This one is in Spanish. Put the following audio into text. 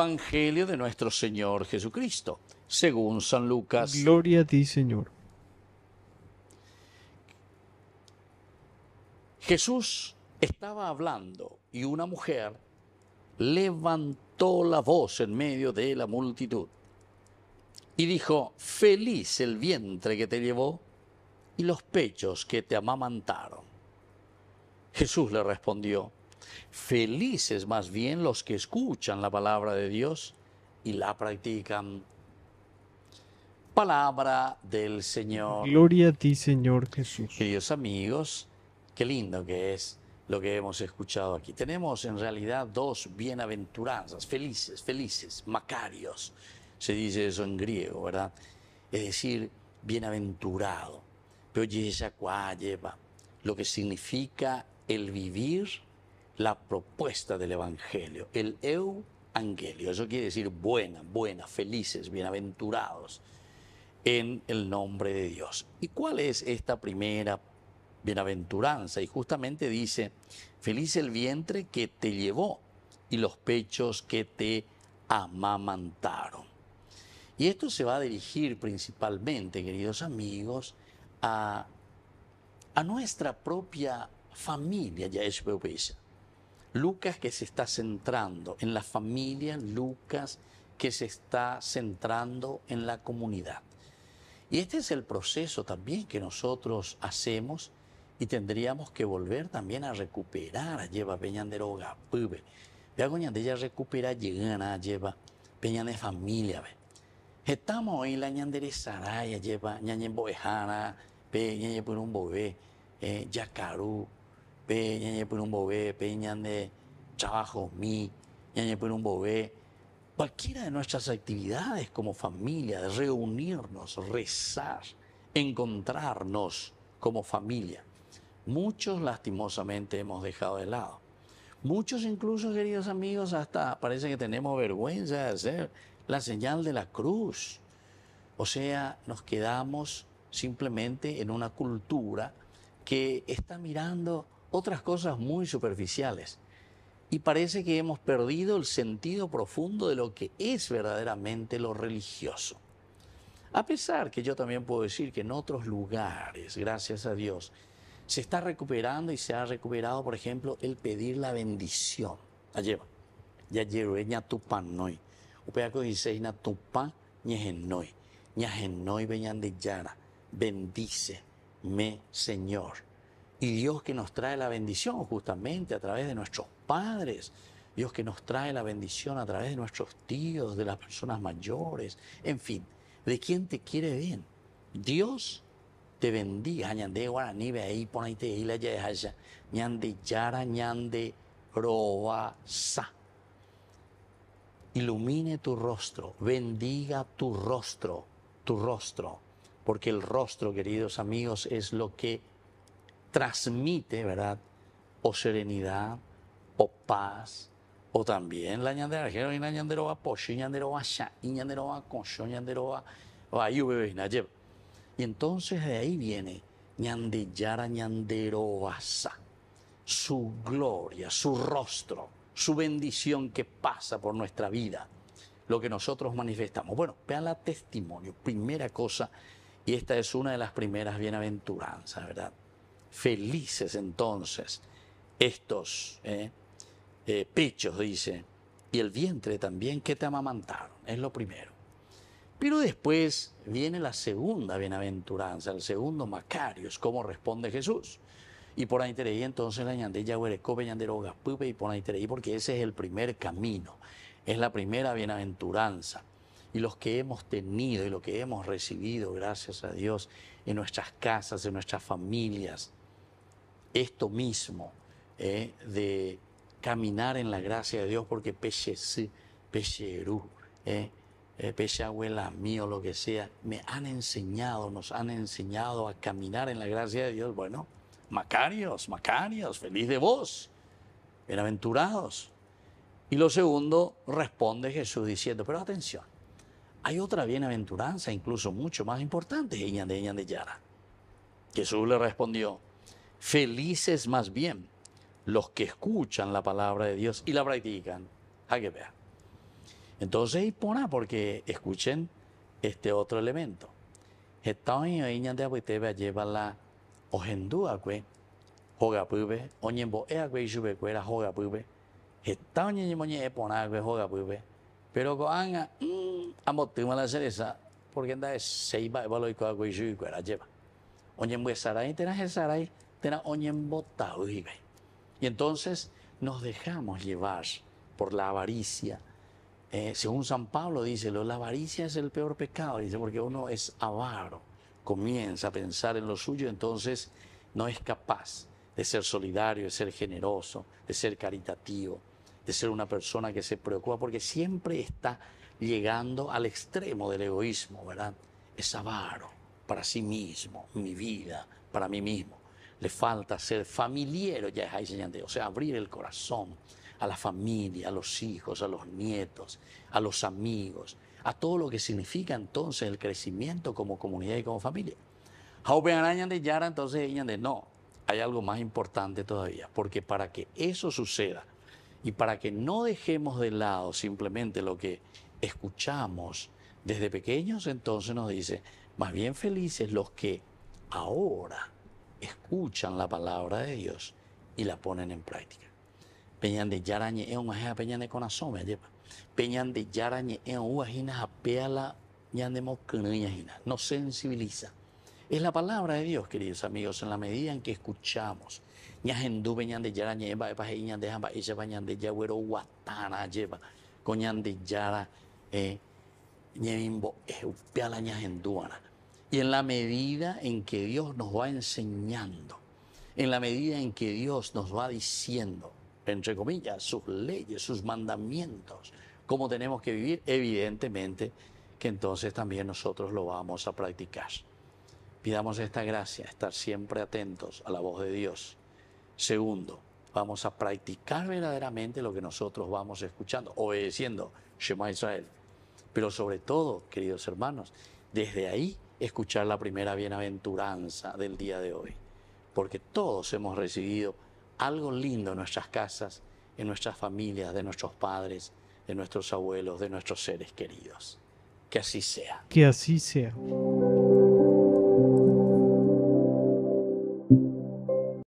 Evangelio de nuestro Señor Jesucristo, según San Lucas. Gloria a ti, Señor. Jesús estaba hablando y una mujer levantó la voz en medio de la multitud y dijo, feliz el vientre que te llevó y los pechos que te amamantaron. Jesús le respondió, Felices más bien los que escuchan la palabra de Dios y la practican. Palabra del Señor. Gloria a ti, Señor Jesús. Queridos amigos, qué lindo que es lo que hemos escuchado aquí. Tenemos en realidad dos bienaventuranzas, felices, felices, macarios, se dice eso en griego, ¿verdad? Es decir, bienaventurado. Pero lleva lo que significa el vivir la propuesta del Evangelio, el euangelio. Eso quiere decir buena, buena, felices, bienaventurados en el nombre de Dios. ¿Y cuál es esta primera bienaventuranza? Y justamente dice, feliz el vientre que te llevó y los pechos que te amamantaron. Y esto se va a dirigir principalmente, queridos amigos, a, nuestra propia familia ya es Lucas que se está centrando en la familia, Lucas que se está centrando en la comunidad. Y este es el proceso también que nosotros hacemos y tendríamos que volver también a recuperar, a lleva Peñanderoga, Pube. Vea, ella recupera, llegana, lleva Peña de familia, Estamos hoy la ñandere saraya, lleva ñañen bojana, pe por un eh, yacarú, pe, ñañe por un bobé, pe, ñande trabajo, mi, Cualquiera de nuestras actividades como familia, de reunirnos, rezar, encontrarnos como familia. Muchos lastimosamente hemos dejado de lado. Muchos incluso, queridos amigos, hasta parece que tenemos vergüenza de hacer la señal de la cruz. O sea, nos quedamos simplemente en una cultura que está mirando otras cosas muy superficiales. Y parece que hemos perdido el sentido profundo de lo que es verdaderamente lo religioso. A pesar que yo también puedo decir que en otros lugares, gracias a Dios, se está recuperando y se ha recuperado, por ejemplo, el pedir la bendición. Ayer, ya pan upeaco diseña noy yara bendice me Señor. Y Dios que nos trae la bendición justamente a través de nuestros padres. Dios que nos trae la bendición a través de nuestros tíos, de las personas mayores, en fin, de quien te quiere bien. Dios te bendiga. Ñande ahí, la Ñande yara, Ilumine tu rostro, bendiga tu rostro, tu rostro, porque el rostro, queridos amigos, es lo que transmite, ¿verdad? O serenidad, o paz, o también la ñandera, pocho, Y entonces de ahí viene ñandellara ñandero su gloria, su rostro, su bendición que pasa por nuestra vida, lo que nosotros manifestamos. Bueno, vean la testimonio, primera cosa, y esta es una de las primeras bienaventuranzas, ¿verdad? Felices entonces estos eh, eh, pechos, dice, y el vientre también que te amamantaron, es lo primero. Pero después viene la segunda bienaventuranza, el segundo Macarios cómo como responde Jesús. Y por ahí te entonces la ñandella huerecope, ñandero gaspupe, y por ahí te porque ese es el primer camino, es la primera bienaventuranza. Y los que hemos tenido y lo que hemos recibido, gracias a Dios, en nuestras casas, en nuestras familias, esto mismo, eh, de caminar en la gracia de Dios, porque peche pecherú, eh, eh, peche abuela mío, lo que sea, me han enseñado, nos han enseñado a caminar en la gracia de Dios. Bueno, Macarios, Macarios, feliz de vos, bienaventurados. Y lo segundo, responde Jesús diciendo, pero atención, hay otra bienaventuranza, incluso mucho más importante, de Yara. Jesús le respondió, Felices más bien los que escuchan la palabra de Dios y la practican. Hay que ver. Entonces, y porque escuchen este otro elemento. Estaban en de Abuitebe lleva la ojendúa, que hogapube, oñembo ea, que yubecuera, hogapube. Estaban en moñe epona, joga pube. Pero coanga, mm, amotuma la cereza, porque anda de seiba, evaloicoa, que cuera lleva. Oñembo sarai, tenas sarai. Y entonces nos dejamos llevar por la avaricia. Eh, según San Pablo dice, la avaricia es el peor pecado, dice, porque uno es avaro, comienza a pensar en lo suyo, entonces no es capaz de ser solidario, de ser generoso, de ser caritativo, de ser una persona que se preocupa, porque siempre está llegando al extremo del egoísmo, ¿verdad? Es avaro para sí mismo, mi vida, para mí mismo le falta ser familiero, ya es ahí o sea, abrir el corazón a la familia, a los hijos, a los nietos, a los amigos, a todo lo que significa entonces el crecimiento como comunidad y como familia. de Yara, entonces de no, hay algo más importante todavía, porque para que eso suceda y para que no dejemos de lado simplemente lo que escuchamos desde pequeños, entonces nos dice, más bien felices los que ahora escuchan la palabra de Dios y la ponen en práctica. Peñan de yarañe en un ajá peñan de corazón, me lleva. Peñan de yarañe en un ajá apeala ñande Nos sensibiliza. Es la palabra de Dios, queridos amigos, en la medida en que escuchamos. Ñajendu peñan de yarañe pa eba jeñan de jamba se peñan de yagüero guatana lleva. Coñan de yara eh ñemimbo eh upeala ñajenduana. Y en la medida en que Dios nos va enseñando, en la medida en que Dios nos va diciendo, entre comillas, sus leyes, sus mandamientos, cómo tenemos que vivir, evidentemente que entonces también nosotros lo vamos a practicar. Pidamos esta gracia, estar siempre atentos a la voz de Dios. Segundo, vamos a practicar verdaderamente lo que nosotros vamos escuchando, obedeciendo Shema Israel. Pero sobre todo, queridos hermanos, desde ahí escuchar la primera bienaventuranza del día de hoy, porque todos hemos recibido algo lindo en nuestras casas, en nuestras familias, de nuestros padres, de nuestros abuelos, de nuestros seres queridos. Que así sea. Que así sea.